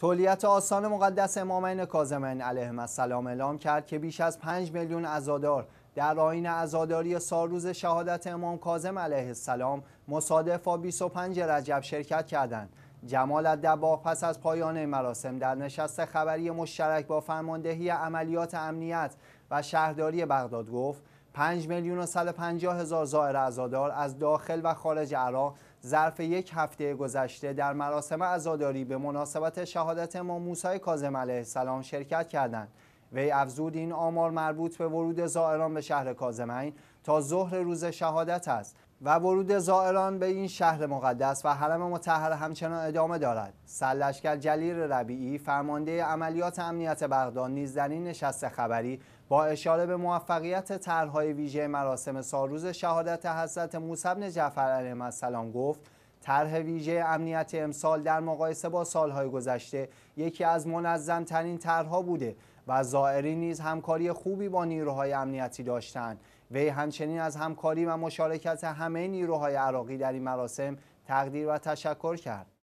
تولیت آسان مقدس امامین کازمین علیه السلام اعلام کرد که بیش از 5 میلیون ازادار در آین عزاداری سالروز شهادت امام کازم علیه السلام مصادف با 25 رجب شرکت کردند. جمال الدباغ پس از پایان مراسم در نشست خبری مشترک با فرماندهی عملیات امنیت و شهرداری بغداد گفت 5 میلیون و 150 هزار زائر عزادار از داخل و خارج عراق ظرف یک هفته گذشته در مراسم عزاداری به مناسبت شهادت امام موسی کاظم علیه السلام شرکت کردند. وی افزود این آمار مربوط به ورود زائران به شهر کازمین تا ظهر روز شهادت است و ورود زائران به این شهر مقدس و حرم متحر همچنان ادامه دارد سرلشکر جلیل ربیعی فرمانده عملیات امنیت بغداد نیز در این نشست خبری با اشاره به موفقیت طرحهای ویژه مراسم سالروز شهادت حضرت موسی بن جعفر علیه السلام گفت طرح ویژه امنیت امسال در مقایسه با سالهای گذشته یکی از منظمترین طرحها بوده و زائری نیز همکاری خوبی با نیروهای امنیتی داشتند وی همچنین از همکاری و مشارکت همه نیروهای عراقی در این مراسم تقدیر و تشکر کرد